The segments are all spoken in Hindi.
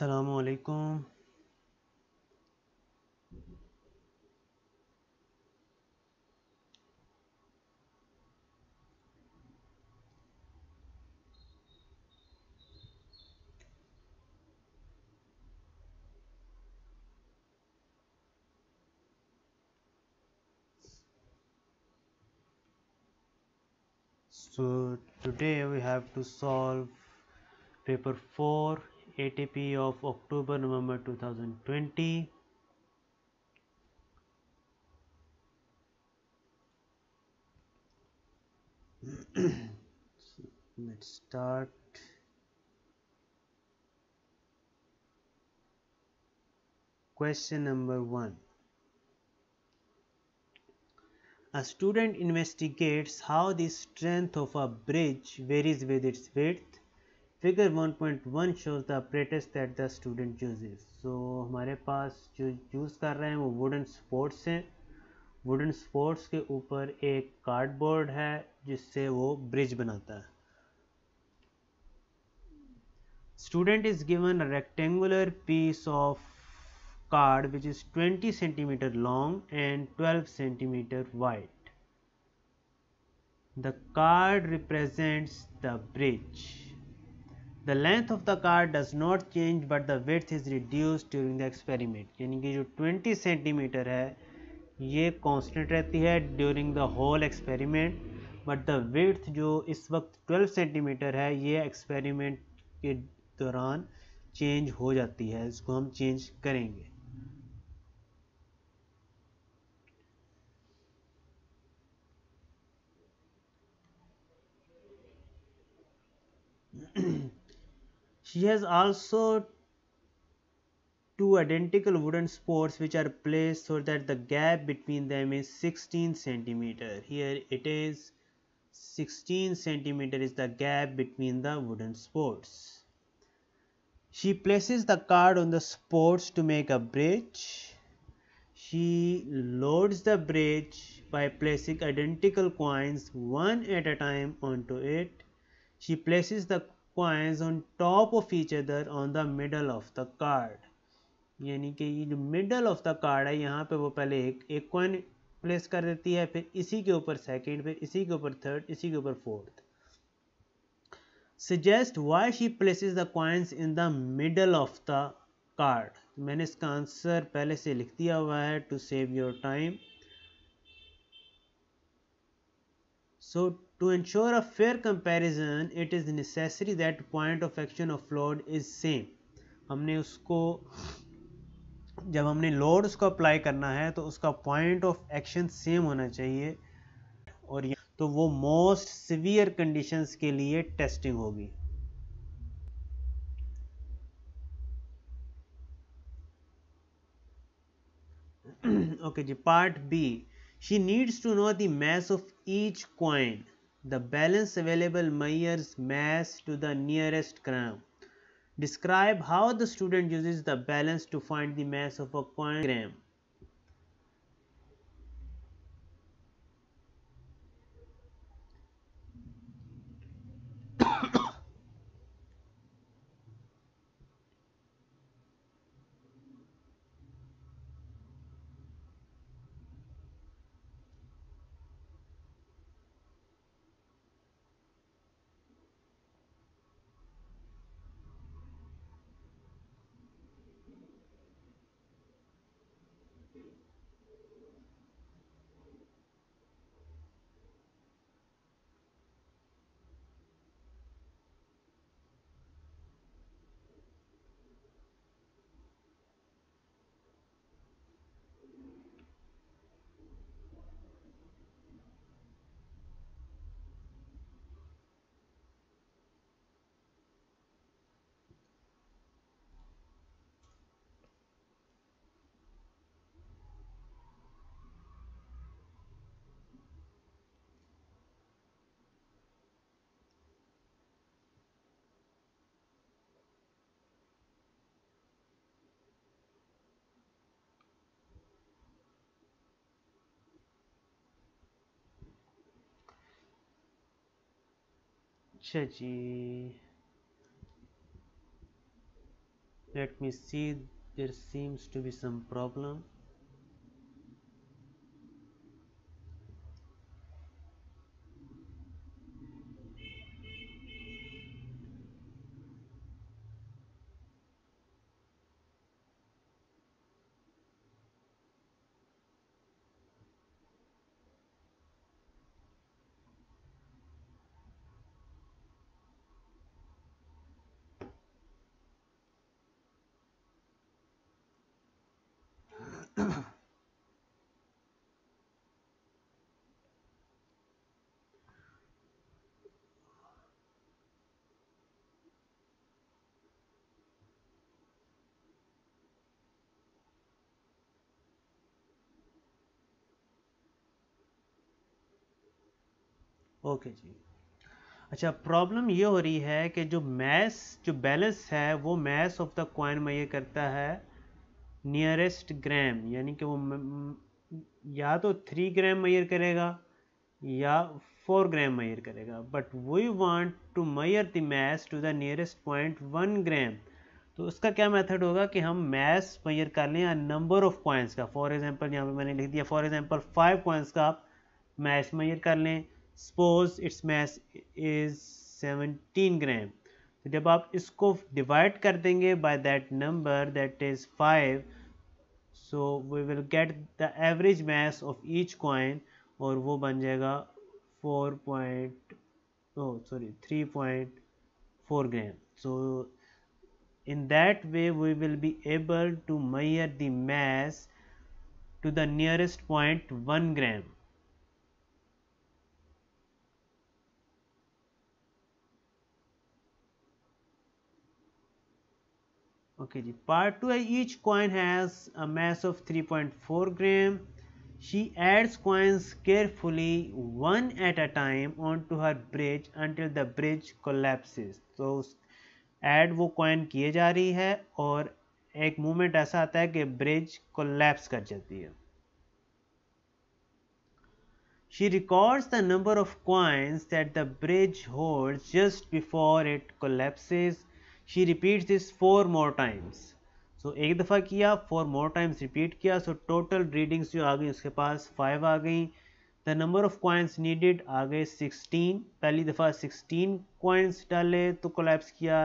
السلام عليكم so today we have to solve paper 4 ATP of October November 2020 so let's start question number 1 a student investigates how the strength of a bridge varies with its width figure one shows the apparatus that the student uses so हमारे पास जो यूज कर रहे हैं वो वुडन स्पोर्ट्स हैं वुडन स्पोर्ट्स के ऊपर एक कार्डबोर्ड है जिससे वो ब्रिज बनाता है student is given rectangular piece of card which is twenty centimetre long and twelve centimetre wide the card represents the bridge the length of the card does not change but the width is reduce during the experiment यानी कि जो 20 सेंटीमीटर है ये कॉन्स्टेंट रहती है during the whole experiment but the width जो इस वक्त 12 सेंटीमीटर है ये एक्सपेरिमेंट के दौरान चेंज हो जाती है इसको हम चेंज करेंगे She has also two identical wooden supports which are placed so that the gap between them is 16 centimeter. Here it is 16 centimeter is the gap between the wooden supports. She places the card on the supports to make a bridge. She loads the bridge by placing identical coins one at a time onto it. She places the points on top of each other on the middle of the card यानी कि ये जो मिडल ऑफ द कार्ड है यहाँ पे वो पहले एक एक कॉइन प्लेस कर देती है फिर इसी के ऊपर सेकेंड फिर इसी के ऊपर थर्ड इसी के ऊपर fourth suggest why she places the coins in the middle of the card मैंने इसका आंसर पहले से लिख दिया हुआ है to save your time so to ensure a fair comparison it is necessary that point of action of load is same हमने उसको जब हमने लोड उसको अप्लाई करना है तो उसका पॉइंट ऑफ एक्शन सेम होना चाहिए और तो वो मोस्ट सिवियर कंडीशन के लिए टेस्टिंग होगी ओके जी part B she needs to know the mass of each coin the balance available Meyer's mass to the nearest gram. Describe how the student uses the balance to find the mass of a coin gram. let me see there seems to be some problem okay जी अच्छा प्रॉब्लम ये हो रही है कि जो मैस जो बैलेंस है वो मैस ऑफ द कॉइन में ये करता है नियरेस्ट ग्राम यानी कि वो या तो थ्री ग्राम मैयर करेगा या फोर ग्राम मैयर करेगा but we want to measure the mass to the nearest point one gram तो उसका क्या मेथड होगा कि हम मैस मैयर कर लें या नंबर ऑफ कॉइंस का फॉर एग्जांपल यहाँ पे मैंने लिख दिया फॉर एग्जांपल फाइव कॉइंस का आप मैस मैयर कर लें suppose its mass is 17 gram तो जब आप इसको डिवाइड कर देंगे by that number that is five so we will get the average mass of each coin और वो बन जाएगा four point sorry three point four gram so in that way we will be able to measure the mass to the nearest point one gram okay ji part 2 each coin has a mass of 3.4 gram she adds coins carefully one at a time onto her bridge until the bridge collapses so add वो कॉइन किए जा रही है और एक मूवमेंट ऐसा आता है कि ब्रिज कोलैप्स कर जाती है She records the number of coins that the bridge holds just before it collapses she repeats this four more times so, एक दफ़ा किया four more times repeat किया So, total readings जो आ गई उसके पास फाइव आ गई the number of coins needed आ sixteen. सिक्सटीन पहली दफ़ा सिक्सटीन कॉइन्स डाले तो कोलैप्स किया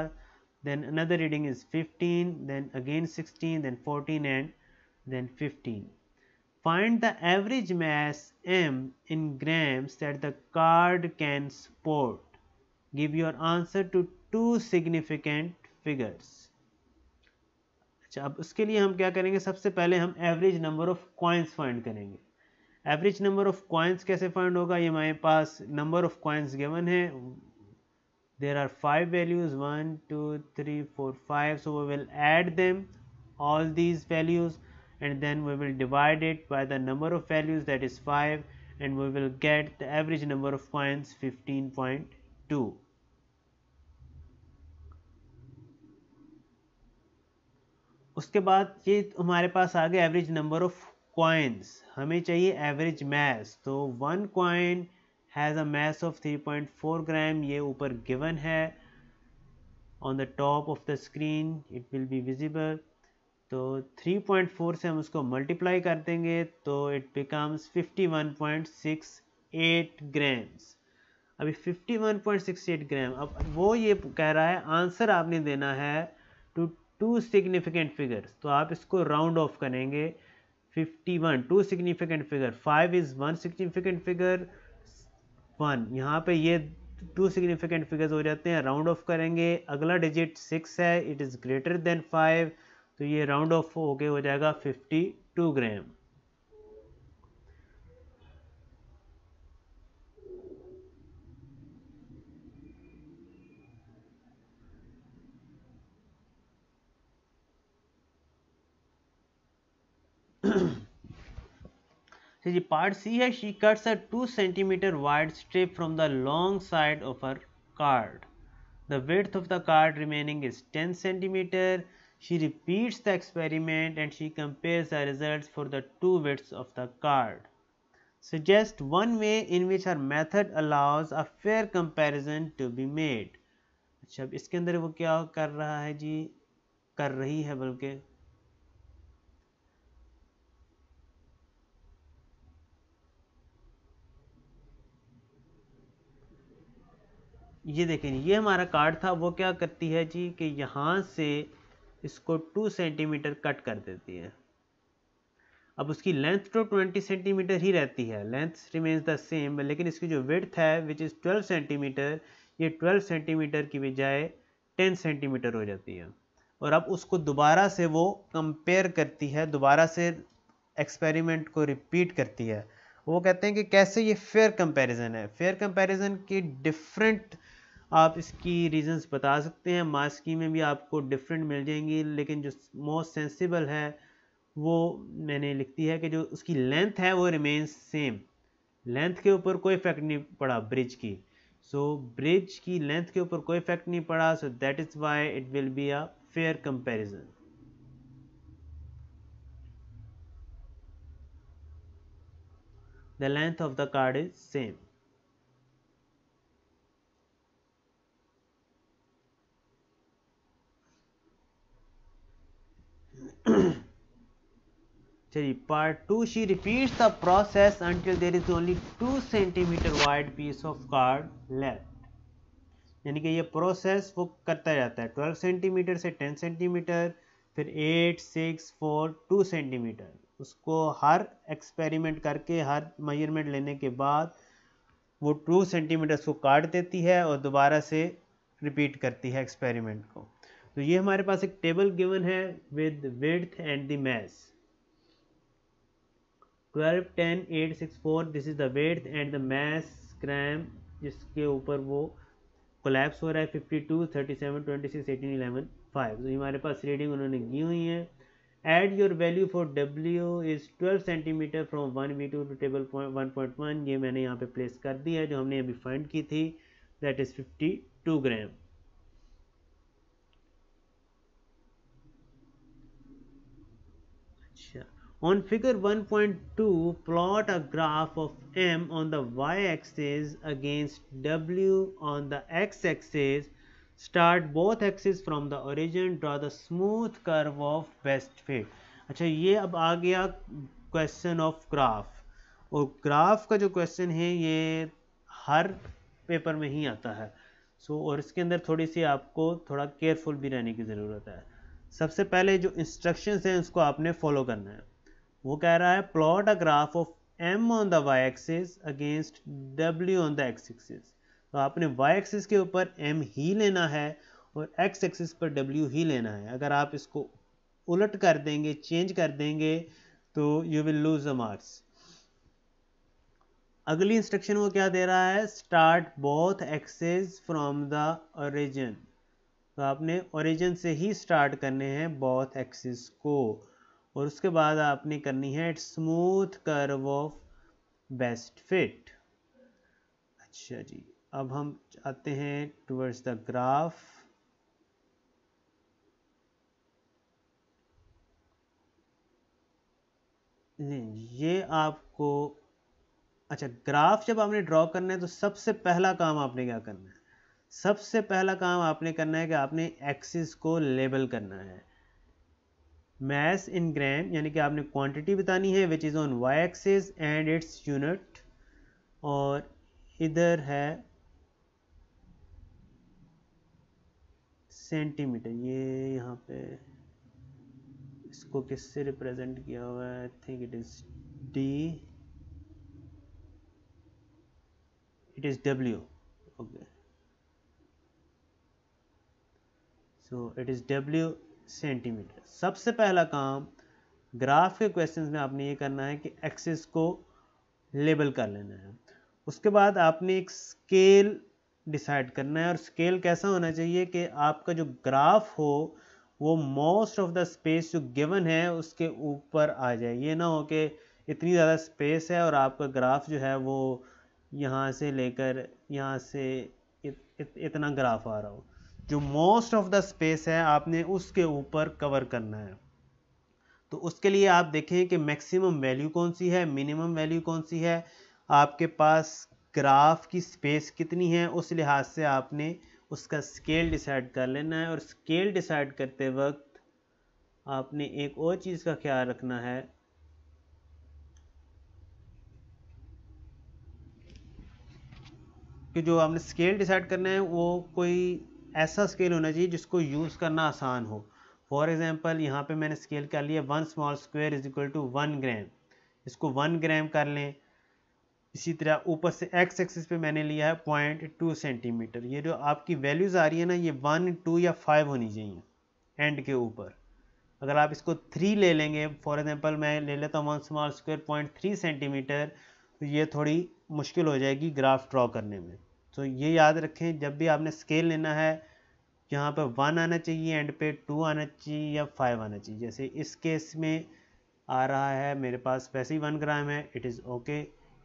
then another reading is 15 then again 16 then 14 and then 15 find the average mass m in grams that the card can support give your answer to two significant figures अच्छा अब उसके लिए हम क्या करेंगे सबसे पहले हम average number of coins find करेंगे एवरेज नंबर ऑफ क्वाइंस कैसे फाइंड होगा ये हमारे पास नंबर ऑफ क्वाइंस गिवन है there are five values one two three four five so we will add them all these values and then we will divide it by the number of values that is five and we will get the average number of coins fifteen point two उसके बाद ये हमारे पास आ गया एवरेज नंबर ऑफ क्वाइंस हमें चाहिए एवरेज मैस तो one coin has a mass of 3.4 gram ये ऊपर गिवन है on the top of the screen it will be visible तो 3.4 से हम उसको मल्टीप्लाई कर देंगे तो इट बिकम्स 51.68 ग्राम्स अभी 51.68 ग्राम अब वो ये कह रहा है आंसर आपने देना है टू टू सिग्निफिकेंट फिगर्स तो आप इसको राउंड ऑफ करेंगे 51 two significant figure five is one significant figure one यहाँ पे ये टू सिग्निफिकेंट फिगर्स हो जाते हैं राउंड ऑफ करेंगे अगला डिजिट सिक्स है it is greater than five तो ये राउंड ऑफ होके हो जाएगा fifty two gram So the part C here she cuts a 2 centimeter wide strip from the long side of her card. The width of the card remaining is 10 centimeter. She repeats the experiment and she compares the results for the two widths of the card. Suggest so one way in which her method allows a fair comparison to be made. अच्छा इसके अंदर वो क्या कर रहा है जी कर रही है बल्कि ये देखें ये हमारा कार्ड था वो क्या करती है जी कि यहाँ से इसको टू सेंटीमीटर कट कर देती है अब उसकी लेंथ तो ट्वेंटी सेंटीमीटर ही रहती है लेंथ रिमेन्स द सेम लेकिन इसकी जो विड्थ है विच इज़ ट्वेल्व सेंटीमीटर ये ट्वेल्व सेंटीमीटर की बजाय टेन सेंटीमीटर हो जाती है और अब उसको दोबारा से वो कंपेयर करती है दोबारा से एक्सपेरिमेंट को रिपीट करती है वो कहते हैं कि कैसे ये फेयर कंपैरिजन है फेयर कंपैरिजन की डिफरेंट आप इसकी रीजंस बता सकते हैं मास्की में भी आपको डिफरेंट मिल जाएंगी लेकिन जो मोस्ट सेंसिबल है वो मैंने लिखती है कि जो उसकी लेंथ है वो रिमेन्स सेम लेंथ के ऊपर कोई इफेक्ट नहीं पड़ा ब्रिज की सो so, ब्रिज की लेंथ के ऊपर कोई इफेक्ट नहीं पड़ा so that is why it will be a fair comparison the length of the card is same चलिए part two she repeat the process until there is only two centimetre wide piece of card left यानी कि ये प्रोसेस वो करता जाता है ट्वेल्व सेंटीमीटर से टेन सेंटीमीटर फिर eight six four two centimetre उसको हर एक्सपेरिमेंट करके हर मेजरमेंट लेने के बाद वो टू सेंटीमीटर को काट देती है और दोबारा से रिपीट करती है एक्सपेरिमेंट को तो ये हमारे पास एक टेबल गिवन है with weight and the mass twelve ten eight six four this is the weight and the mass gram जिसके ऊपर वो कोलेप्स हो रहा है fifty two thirty seven twenty six eighteen eleven five तो हमारे पास रीडिंग उन्होंने की हुई है add your value for W is twelve centimetre from one V two to table point one point one ये मैंने यहाँ पे प्लेस कर दी है जो हमने अभी फाइंड की थी that is fifty two gram On figure 1.2, plot a graph of M on the y-axis against W on the x-axis. Start both axes from the origin, draw the smooth curve of best fit. अच्छा ये अब आ गया question of graph और graph का जो question है ये हर paper में ही आता है सो so, और इसके अंदर थोड़ी सी आपको थोड़ा केयरफुल भी रहने की ज़रूरत है सबसे पहले जो इंस्ट्रक्शंस हैं उसको आपने फॉलो करना है वो कह रहा है plot a graph of M on the Y axis against W on the X axis तो आपने वाई एक्सिस के ऊपर एम ही लेना है और एक्स एक्सिस पर डब्ल्यू ही लेना है अगर आप इसको उलट कर देंगे चेंज कर देंगे तो you will lose the marks अगली इंस्ट्रक्शन वो क्या दे रहा है start both axes from the origin तो आपने ओरिजिन से ही स्टार्ट करने हैं बोथ एक्सेस को और उसके बाद आपने करनी है smooth curve of best fit अच्छा जी अब हम आते हैं टुवर्ड्स द ग्राफ ये आपको अच्छा ग्राफ जब आपने ड्रॉ करना है तो सबसे पहला काम आपने क्या करना है सबसे पहला काम आपने करना है कि आपने एक्सिस को लेबल करना है मैस इन ग्राम यानी कि आपने क्वांटिटी बतानी है which is on Y axis and its unit और इधर है सेंटीमीटर ये यहाँ पे इसको किससे रिप्रेजेंट किया हुआ है I think it is D it is W okay so it is W centimetre सबसे पहला काम ग्राफ के क्वेश्चंस में आपने ये करना है कि एक्सिस को लेबल कर लेना है उसके बाद आपने एक स्केल डिसाइड करना है और स्केल कैसा होना चाहिए कि आपका जो ग्राफ हो वो मोस्ट ऑफ द स्पेस जो गिवन है उसके ऊपर आ जाए ये ना हो कि इतनी ज़्यादा स्पेस है और आपका ग्राफ जो है वो यहाँ से लेकर यहाँ से इत, इत, इतना ग्राफ आ रहा हो जो मोस्ट ऑफ द स्पेस है आपने उसके ऊपर कवर करना है तो उसके लिए आप देखें कि मैक्सिमम वैल्यू कौन सी है मिनिमम वैल्यू कौन सी है आपके पास ग्राफ की स्पेस कितनी है उस लिहाज से आपने उसका स्केल डिसाइड कर लेना है और स्केल डिसाइड करते वक्त आपने एक और चीज़ का ख्याल रखना है कि जो आपने स्केल डिसाइड करना है वो कोई ऐसा स्केल होना चाहिए जिसको यूज़ करना आसान हो फॉर एग्ज़ाम्पल यहाँ पे मैंने स्केल कर लिया one small square is equal to one gram इसको वन ग्राम कर लें इसी तरह ऊपर से एक्स एक्सिस पे मैंने लिया है पॉइंट टू सेंटीमीटर ये जो आपकी वैल्यूज़ आ रही है ना ये वन टू या फाइव होनी चाहिए एंड के ऊपर अगर आप इसको थ्री ले लेंगे फॉर एग्ज़ाम्पल मैं ले लेता हूँ one small square point three centimetre तो ये थोड़ी मुश्किल हो जाएगी ग्राफ ड्रॉ करने में तो ये याद रखें जब भी आपने स्केल लेना है यहाँ पर वन आना चाहिए एंड पे टू आना चाहिए या फाइव आना चाहिए जैसे इस केस में आ रहा है मेरे पास वैसे ही वन ग्राम है इट इज़ ओके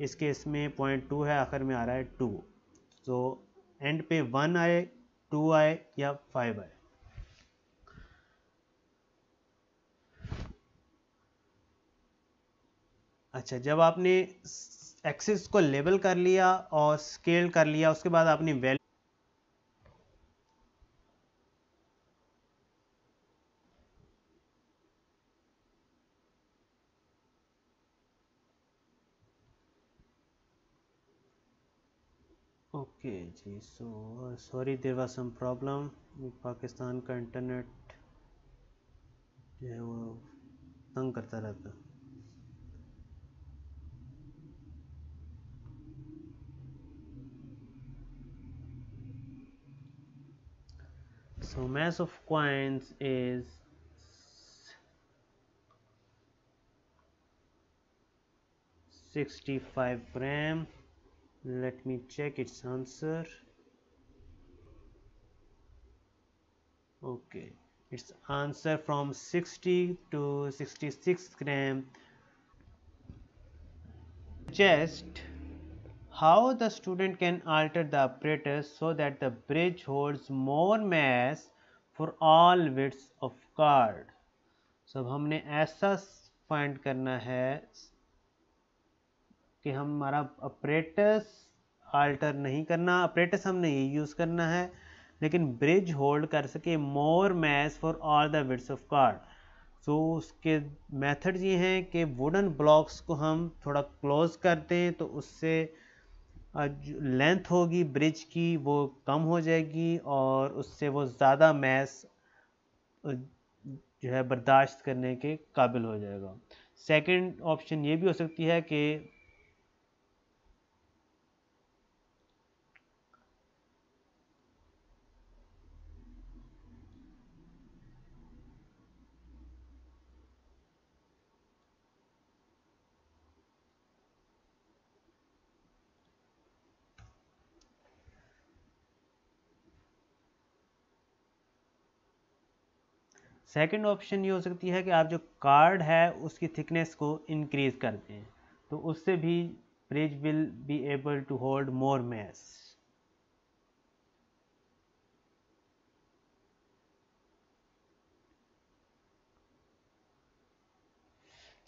इस केस में पॉइंट टू है आखिर में आ रहा है टू तो एंड पे वन आए टू आए या फाइव आए अच्छा जब आपने एक्सिस को लेबल कर लिया और स्केल कर लिया उसके बाद आपने वैल्यू ओके जी so sorry there was some problem Pakistan का इंटरनेट जो है वो तंग करता रहता है so mass of coins is Sixty-five gram. Let me check its answer. Okay, its answer from 60 to 66 gram. Just how the student can alter the apparatus so that the bridge holds more mass for all widths of card. So, अब हमने ऐसा फाइंड करना है कि हमारा अपरेटस आल्टर नहीं करना अपरेटस हमने ये यूज़ करना है लेकिन ब्रिज होल्ड कर सके more mass for all the widths of card so उसके मेथड ये हैं कि वुडन ब्लॉक्स को हम थोड़ा क्लोज करते हैं तो उससे लेंथ होगी ब्रिज की वो कम हो जाएगी और उससे वो ज़्यादा मैस जो है बर्दाश्त करने के काबिल हो जाएगा सेकंड ऑप्शन ये भी हो सकती है कि सेकंड ऑप्शन ये हो सकती है कि आप जो कार्ड है उसकी थिकनेस को इंक्रीज कर दें तो उससे भी bridge will be able to hold more mass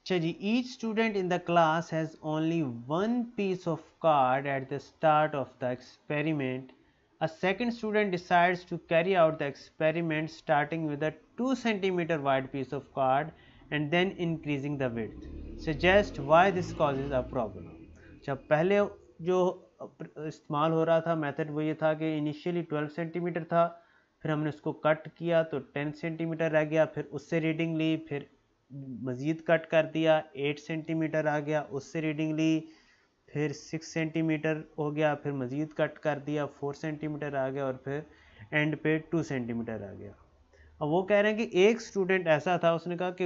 अच्छा जी each student in the class has only one piece of card at the start of the experiment A second student decides to carry out the experiment starting with a 2 cm wide piece of card and then increasing the width. Suggest why this causes a problem. jab pehle jo istemal ho raha tha method wo ye tha ki initially 12 cm tha फिर हमने उसको कट किया तो 10 सेंटीमीटर रह गया फिर उससे रीडिंग ली फिर मज़ीद कट कर दिया 8 सेंटीमीटर आ गया उससे रीडिंग ली फिर सिक्स सेंटीमीटर हो गया फिर मज़ीद कट कर दिया फोर सेंटीमीटर आ गया और फिर एंड पे टू सेंटीमीटर आ गया अब वो कह रहे हैं कि एक स्टूडेंट ऐसा था उसने कहा कि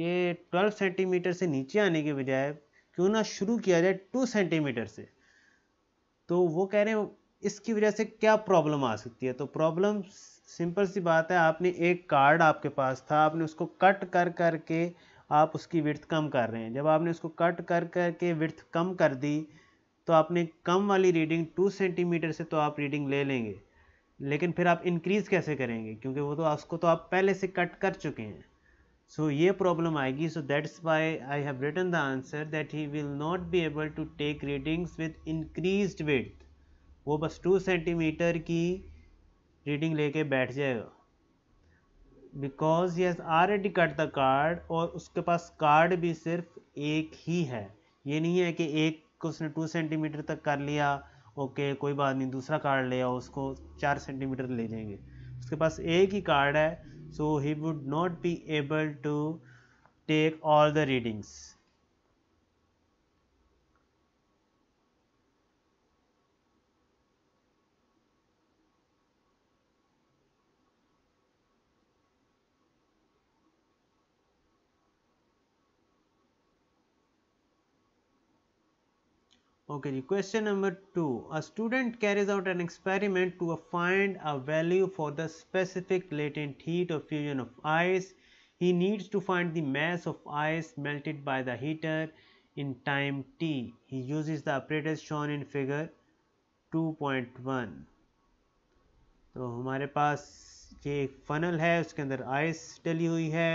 ये ट्वेल्व सेंटीमीटर से नीचे आने के बजाय क्यों ना शुरू किया जाए टू सेंटीमीटर से तो वो कह रहे हैं इसकी वजह से क्या प्रॉब्लम आ सकती है तो प्रॉब्लम सिंपल सी बात है आपने एक कार्ड आपके पास था आपने उसको कट कर करके कर आप उसकी विर्थ कम कर रहे हैं जब आपने उसको कट कर करके विर्थ कम कर दी तो आपने कम वाली रीडिंग टू सेंटीमीटर से तो आप रीडिंग ले लेंगे लेकिन फिर आप इंक्रीज़ कैसे करेंगे क्योंकि वो तो उसको तो आप पहले से कट कर चुके हैं सो so, ये प्रॉब्लम आएगी so that's why I have written the answer that he will not be able to take readings with increase with वो बस टू सेंटीमीटर की रीडिंग लेके बैठ जाएगा because he has already cut the card और उसके पास कार्ड भी सिर्फ एक ही है ये नहीं है कि एक को उसने टू सेंटीमीटर तक कर लिया ओके कोई बात नहीं दूसरा कार्ड ले आओ उसको चार सेंटीमीटर ले जाएंगे उसके पास एक ही कार्ड है so he would not be able to take all the readings Okay, the question number two. A student carries out an experiment to find a value for the specific latent heat of fusion of ice. He needs to find the mass of ice melted by the heater in time t. He uses the apparatus shown in figure 2.1. तो हमारे पास ये एक फनल है उसके अंदर आइस डली हुई है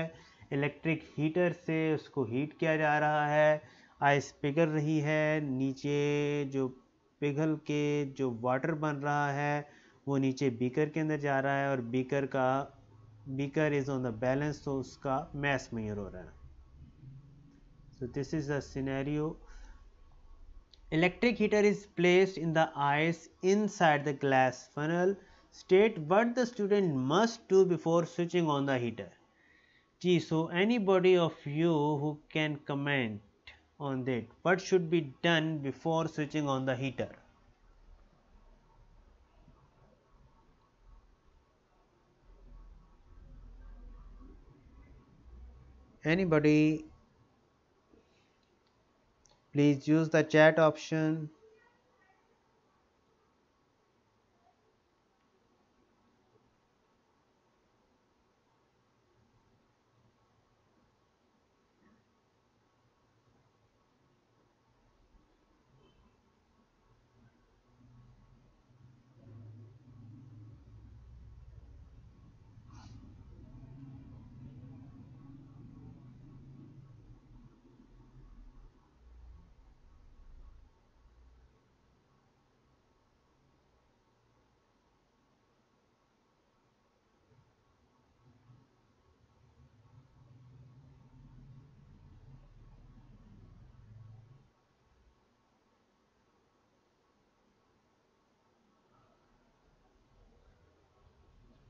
इलेक्ट्रिक हीटर से उसको हीट किया जा रहा है आइस पिघल रही है नीचे जो पिघल के जो वाटर बन रहा है वो नीचे बीकर के अंदर जा रहा है और बीकर का beaker is on the balance तो उसका मैस मयर हो रहा है so this is a electric heater is placed in the ice inside the glass funnel state what the student must do before switching on the heater जी so anybody of you who can comment on that. What should be done before switching on the heater? Anybody please use the chat option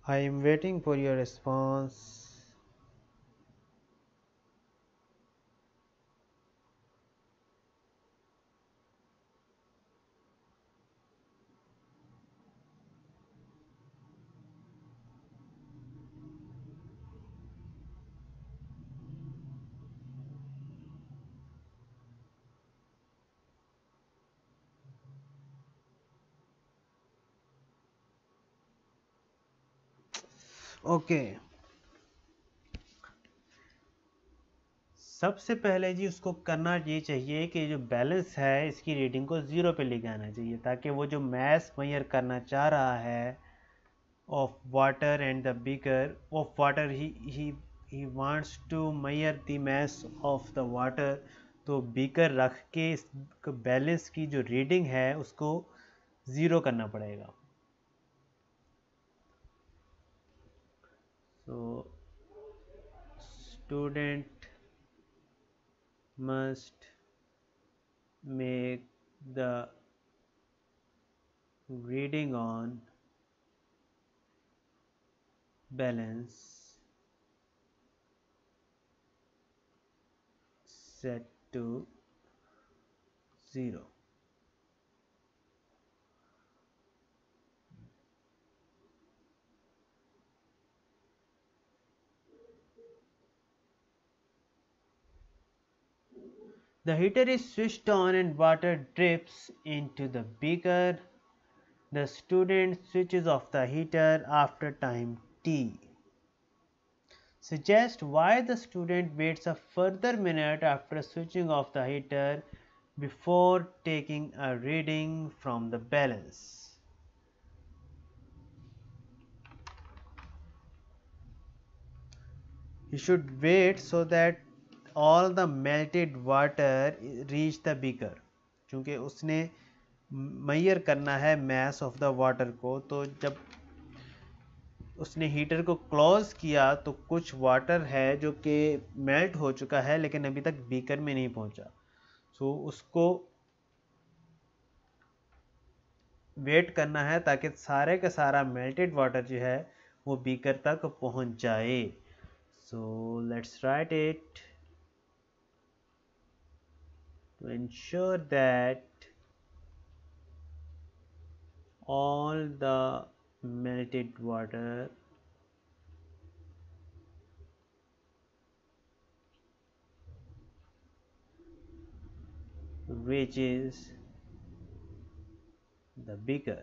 I am waiting for your response. Okay सबसे पहले जी उसको करना ये चाहिए कि जो बैलेंस है इसकी रीडिंग को ज़ीरो पे लेके आना चाहिए ताकि वो जो मैस मैयर करना चाह रहा है of water and the beaker of water he he he wants to measure the mass of the water तो बीकर रख के इस बैलेंस की जो रीडिंग है उसको ज़ीरो करना पड़ेगा so student must make the reading on balance set to 0 The heater is switched on and water drips into the beaker. The student switches off the heater after time t. Suggest why the student waits a further minute after switching off the heater before taking a reading from the balance. He should wait so that all the melted water reach the beaker क्योंकि उसने मैयर करना है मैस ऑफ द वाटर को तो जब उसने हीटर को क्लोज किया तो कुछ वाटर है जो कि मेल्ट हो चुका है लेकिन अभी तक बीकर में नहीं पहुंचा सो so, उसको वेट करना है ताकि सारे का सारा मेल्टेड वाटर जो है वो बीकर तक पहुंच जाए so let's write it to ensure that all the melted water reaches the bigger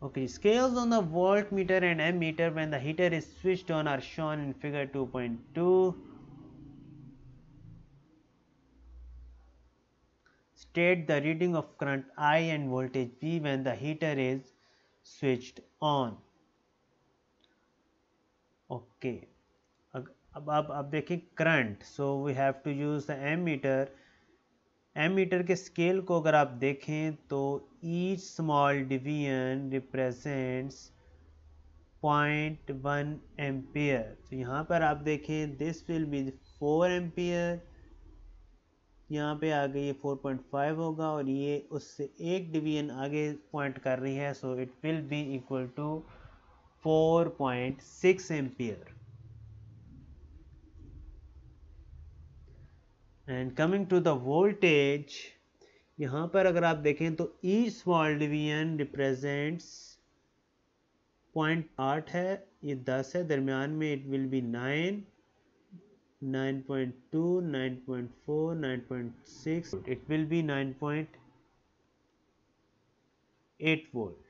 Okay, scales on the voltmeter and ammeter when the heater is switched on are shown in figure 2.2. State the reading of current I and voltage V when the heater is switched on. Okay, ab ab ab. देखें current so we have to use the ammeter के स्केल को अगर आप देखें तो each small division represents point one ampere तो यहाँ पर आप देखें this will be four ampere यहाँ पे आगे ये 4.5 होगा और ये उससे एक डिवीजन आगे पॉइंट कर रही है so it will be equal to 4.6 ampere and coming to the voltage यहां पर अगर आप देखें तो each small division represents point आठ है ये दस है दरमियान में it will be nine 9.2, 9.4, 9.6, it will be 9.8 volt.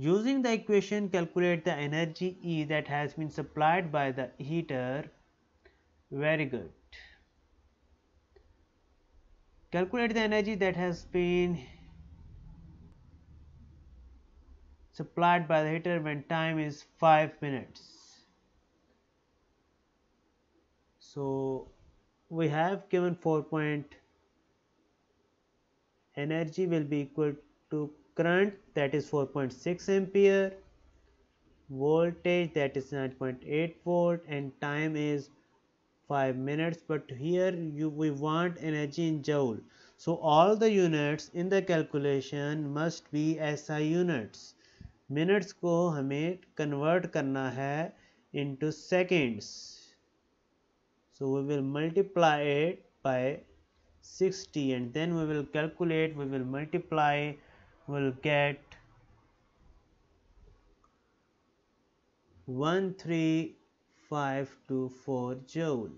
Using the equation calculate the energy E that has been supplied by the heater. Very good. Calculate the energy that has been supplied by the heater when time is 5 minutes. So we have given 4 point energy will be equal to current that is 4.6 ampere voltage that is 9.8 volt and time is 5 minutes but here you, we want energy in joule so all the units in the calculation must be SI units minutes ko hume convert karna hai into seconds so we will multiply it by 60 and then we will calculate we will multiply will get 13524 joule.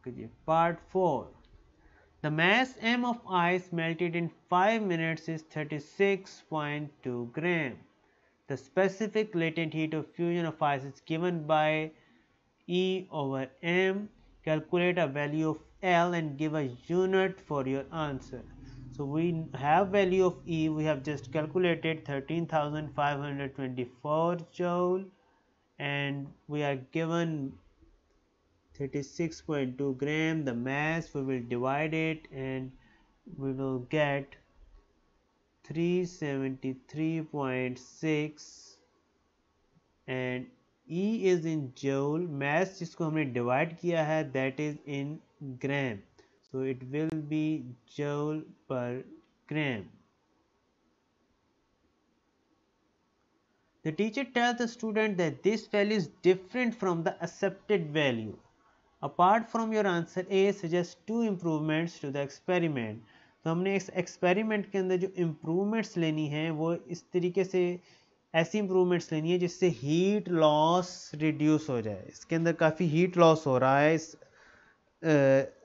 Okay, part 4. The mass m of ice melted in 5 minutes is 36.2 gram. The specific latent heat of fusion of ice is given by E over M. Calculate a value of L and give a unit for your answer. So we have value of E, we have just calculated 13,524 joule and we are given 36.2 gram the mass we will divide it and we will get 373.6 and E is in joule. Mass, जिसको हमने डिवाइड किया that is in gram. So it will be joule per gram. The teacher tells the student that this value is different from the accepted value. Apart from your answer A, suggest two improvements to the experiment. तो हमने इस एक्सपेरिमेंट के अंदर जो इम्प्रूवमेंट्स लेनी है वो इस तरीके से ऐसी इम्प्रूवमेंट्स लेनी है जिससे हीट लॉस रिड्यूस हो जाए इसके अंदर काफ़ी हीट लॉस हो रहा है इस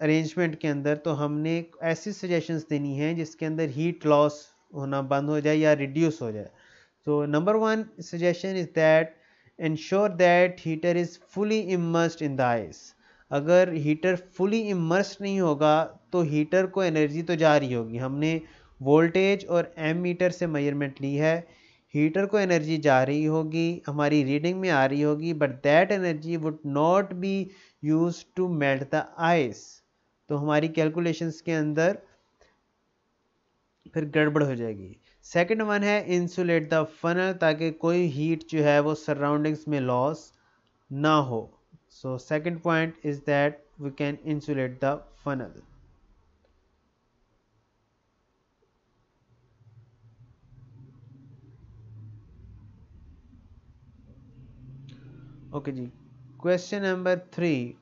अरेंजमेंट के अंदर तो हमने ऐसी सजेशंस देनी है जिसके अंदर हीट लॉस होना बंद हो जाए या रिड्यूस हो जाए तो number one suggestion is that ensure that heater is fully immersed in the ice अगर हीटर फुली इमर्स नहीं होगा तो हीटर को एनर्जी तो जा रही होगी हमने वोल्टेज और एम मीटर से मेजरमेंट ली है हीटर को एनर्जी जा रही होगी हमारी रीडिंग में आ रही होगी but that energy would not be use to melt the ice तो हमारी कैलकुलेशंस के अंदर फिर गड़बड़ हो जाएगी सेकंड वन है इंसुलेट द फनल ताकि कोई हीट जो है वो सराउंडिंग्स में लॉस ना हो So second point is that we can insulate the funnel. Okay, ji. question number 3.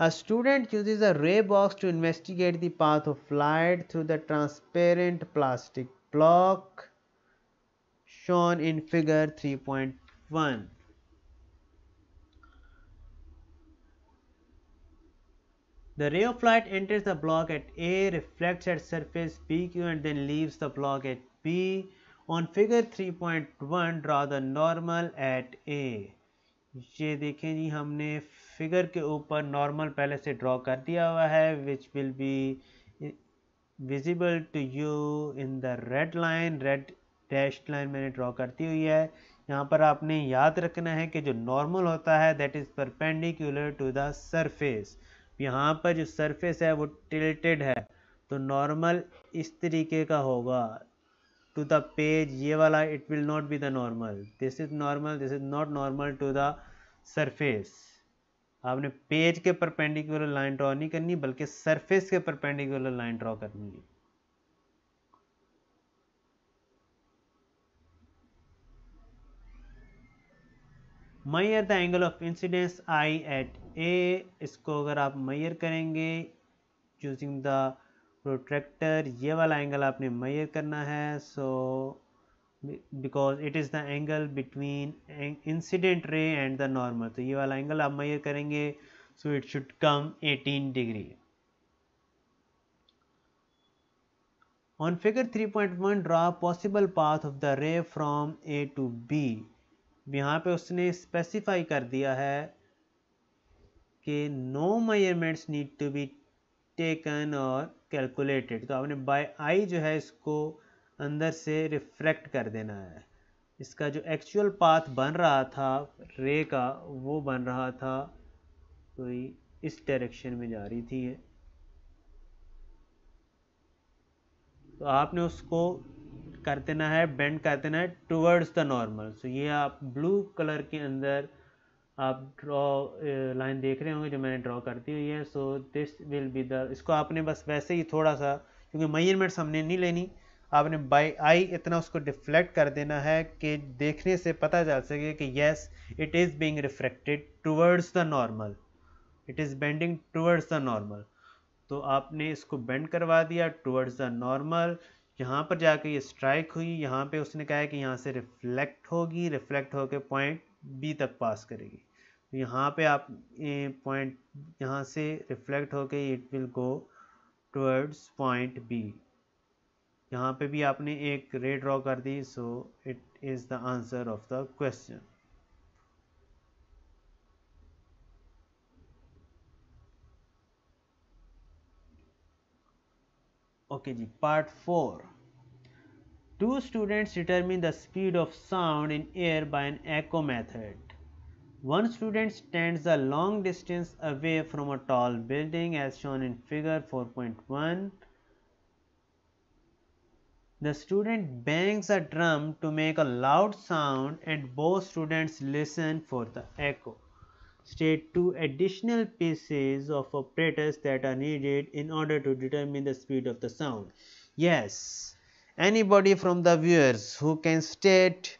A student uses a ray box to investigate the path of light through the transparent plastic block shown in figure 3.1. The ray of light enters the block at A, reflects at surface PQ and then leaves the block at B. On figure 3.1 draw the normal at A. ये देखें जी हमने फिगर के ऊपर नॉर्मल पहले से ड्रॉ कर दिया हुआ है which will be visible to you in the red line red dash line मैंने ड्रॉ करती हुई है यहाँ पर आपने याद रखना है कि जो नॉर्मल होता है that is perpendicular to the surface यहाँ पर जो सरफेस है वो टिल्टेड है तो नॉर्मल इस तरीके का होगा टू द पेज ये वाला it will not be the normal this is normal this is not normal to the surface आपने पेज के परपेंडिकुलर लाइन ड्रॉ नहीं करनी बल्कि सरफेस के परपेंडिकुलर लाइन ड्रॉ करनी है at the angle of incidence I at A इसको अगर आप मैयर करेंगे यूजिंग द प्रोट्रैक्टर ये वाला एंगल आपने मैयर करना है so because it is the angle between incident ray and the normal तो ये वाला एंगल आप मैयर करेंगे so it should come 18 degree on figure 3.1 draw possible path of the ray from A to B यहाँ पे उसने स्पेसिफाई कर दिया है कि no measurements need to be taken और कैलकुलेटेड तो आपने बाय आई जो है इसको अंदर से रिफ्लेक्ट कर देना है इसका जो एक्चुअल पाथ बन रहा था रे का वो बन रहा था कोई तो इस डायरेक्शन में जा रही थी है तो आपने उसको कर देना है बेंड कर देना है टुवर्ड्स द नॉर्मल सो ये आप ब्लू कलर के अंदर आप ड्रॉ लाइन देख रहे होंगे जो मैंने ड्रॉ कर दी हुई है so this will be the इसको आपने बस वैसे ही थोड़ा सा क्योंकि मेजरमेंट्स हमने नहीं लेनी आपने बाई आई इतना उसको डिफ्लेक्ट कर देना है कि देखने से पता चल सके कि yes it is being reflected towards the normal it is bending towards the normal तो आपने इसको बेंड करवा दिया टूवर्ड्स द नॉर्मल यहाँ पर जाके ये स्ट्राइक हुई यहाँ पे उसने कहा है कि यहाँ से रिफ्लेक्ट होगी रिफ्लेक्ट होकर पॉइंट बी तक पास करेगी तो यहाँ पे आप पॉइंट यहाँ से रिफ्लेक्ट होके it will go towards point B यहाँ पे भी आपने एक रे ड्रॉ कर दी so it is the answer of the question okay जी part four Two students determine the speed of sound in air by an echo method. One student stands a long distance away from a tall building as shown in figure 4.1. The student bangs a drum to make a loud sound and both students listen for the echo. State two additional pieces of apparatus that are needed in order to determine the speed of the sound. Yes, anybody from the viewers who can state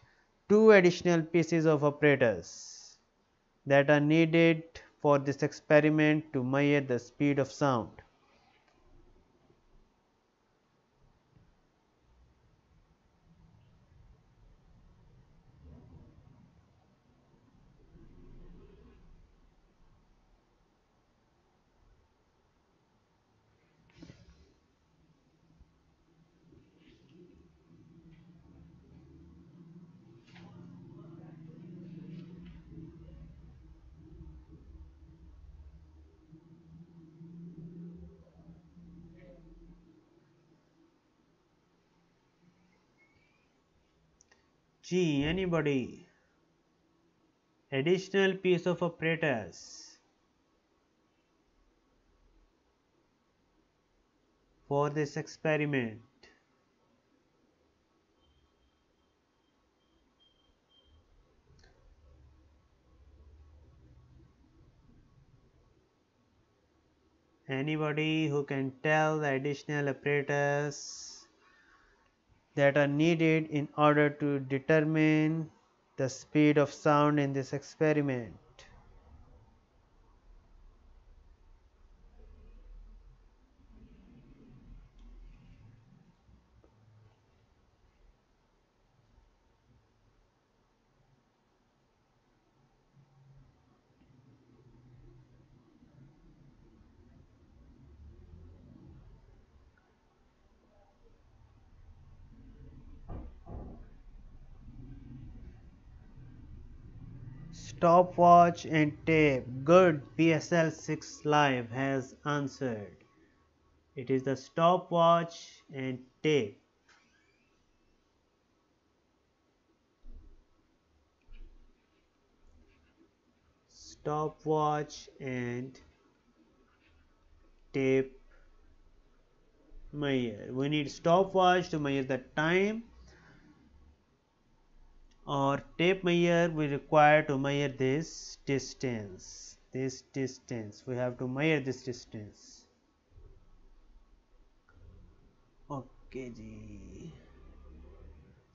two additional pieces of operators that are needed for this experiment to measure the speed of sound. Anybody? Additional piece of apparatus for this experiment. Anybody who can tell the additional apparatus that are needed in order to determine the speed of sound in this experiment. stopwatch and tape. Good, PSL 6 Live has answered. It is the stopwatch and tape. Stopwatch and tape measure. We need stopwatch to measure the time or tape measure we require to measure this distance this distance we have to measure this distance okay ji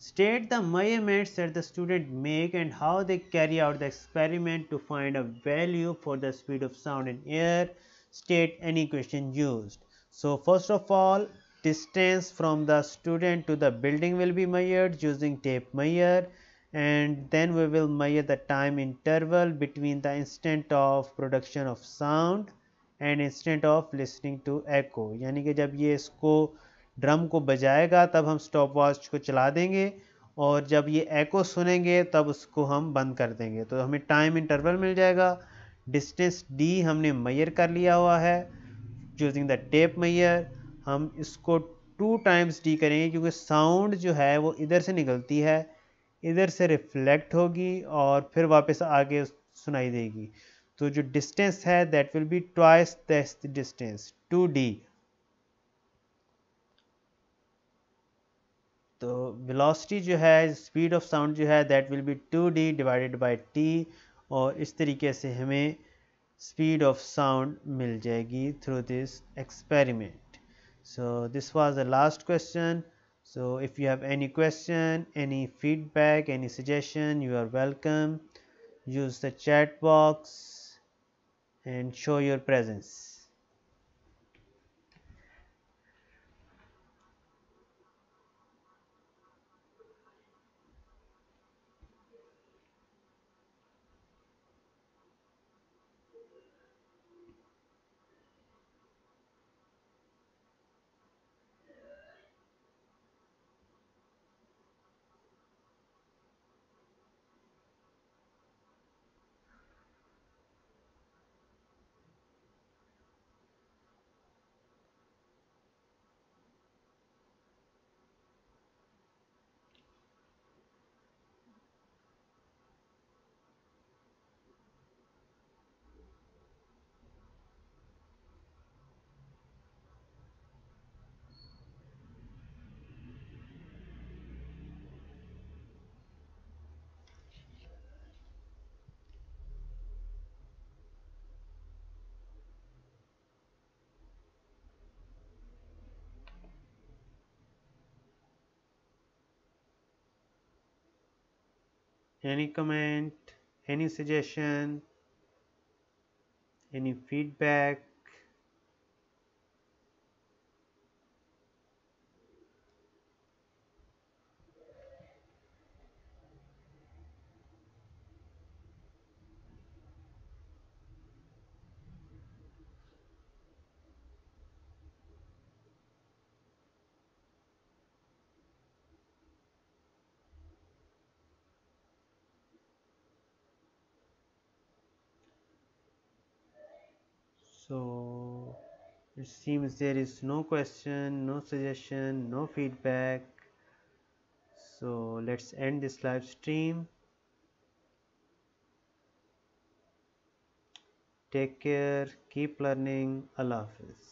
state the measurements that the student make and how they carry out the experiment to find a value for the speed of sound in air state any question used so first of all distance from the student to the building will be measured using tape measure and then we will measure the time interval between the instant of production of sound and instant of listening to echo यानी कि जब ये इसको ड्रम को बजाएगा तब हम स्टॉप वॉच को चला देंगे और जब ये एको सुनेंगे तब उसको हम बंद कर देंगे तो हमें टाइम इंटरवल मिल जाएगा डिस्टेंस डी हमने मैयर कर लिया हुआ है यूजिंग द टेप मैयर हम इसको टू टाइम्स डी करेंगे क्योंकि साउंड जो है वो इधर से निकलती है इधर से रिफ्लेक्ट होगी और फिर वापस आगे सुनाई देगी तो जो डिस्टेंस है that will be twice this distance two D तो वेलोसिटी जो है स्पीड ऑफ साउंड जो है that will be two D divided by T और इस तरीके से हमें स्पीड ऑफ साउंड मिल जाएगी through this experiment so this was the last question so if you have any question any feedback any suggestion you are welcome use the chat box and show your presence any comment any suggestion any feedback seems there is no question no suggestion no feedback so let's end this live stream take care keep learning allah hafiz